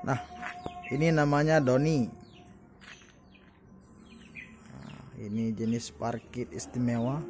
Nah, ini namanya doni. Nah, ini jenis parkit istimewa.